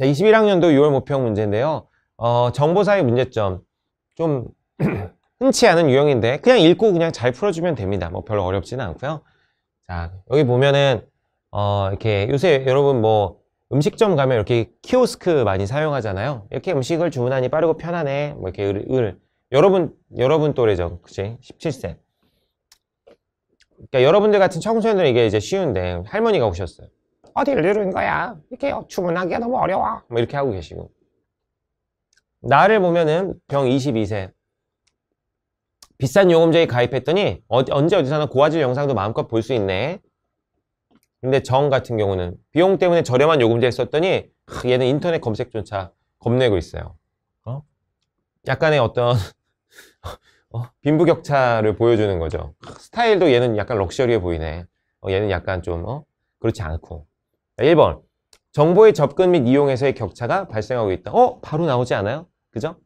자, 21학년도 6월 모평 문제인데요. 어, 정보사의 문제점. 좀 흔치 않은 유형인데 그냥 읽고 그냥 잘 풀어주면 됩니다. 뭐 별로 어렵지는 않고요. 자, 여기 보면은 어, 이렇게 요새 여러분 뭐 음식점 가면 이렇게 키오스크 많이 사용하잖아요. 이렇게 음식을 주문하니 빠르고 편하네. 뭐 이렇게 을, 을. 여러분 여러분 또래죠. 그치? 17세. 그러니까 여러분들 같은 청소년들은 이게 이제 쉬운데 할머니가 오셨어요. 어디를 누는 거야? 이렇게 주문하기가 너무 어려워. 뭐 이렇게 하고 계시고. 나를 보면은 병 22세. 비싼 요금제에 가입했더니 어디, 언제 어디서나 고화질 영상도 마음껏 볼 수 있네. 근데 정 같은 경우는 비용 때문에 저렴한 요금제에 썼더니 하, 얘는 인터넷 검색조차 겁내고 있어요. 어? 약간의 어떤 어? 빈부격차를 보여주는 거죠. 스타일도 얘는 약간 럭셔리해 보이네. 어, 얘는 약간 좀 어? 그렇지 않고 1번 정보의 접근 및 이용에서의 격차가 발생하고 있다. 어? 바로 나오지 않아요? 그죠?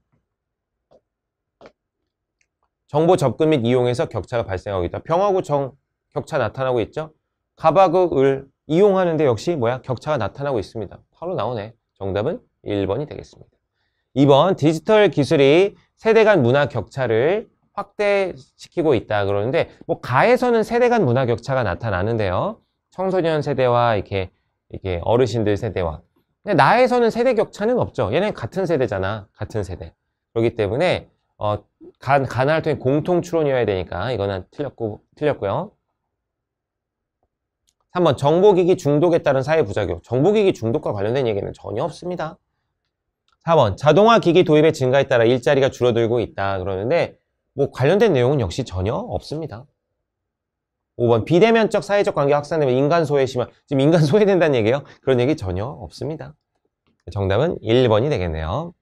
정보 접근 및 이용에서 격차가 발생하고 있다. 병하고 정 격차 나타나고 있죠? 가하고을 이용하는데 역시 뭐야? 격차가 나타나고 있습니다. 바로 나오네. 정답은 1번이 되겠습니다. 2번 디지털 기술이 세대 간 문화 격차를 확대시키고 있다 그러는데 뭐 가에서는 세대 간 문화 격차가 나타나는데요. 청소년 세대와 이렇게 이게 어르신들 세대와 근데 나에서는 세대 격차는 없죠 얘네 같은 세대잖아 같은 세대 그렇기 때문에 어, 간, 간할 통해 공통 추론이어야 되니까 이거는 틀렸고, 틀렸고요 3번 정보기기 중독에 따른 사회 부작용 정보기기 중독과 관련된 얘기는 전혀 없습니다 4번 자동화 기기 도입의 증가에 따라 일자리가 줄어들고 있다 그러는데 뭐 관련된 내용은 역시 전혀 없습니다 5번 비대면적 사회적 관계 확산되면 인간 소외시면 지금 인간 소외된다는 얘기예요? 그런 얘기 전혀 없습니다. 정답은 1번이 되겠네요.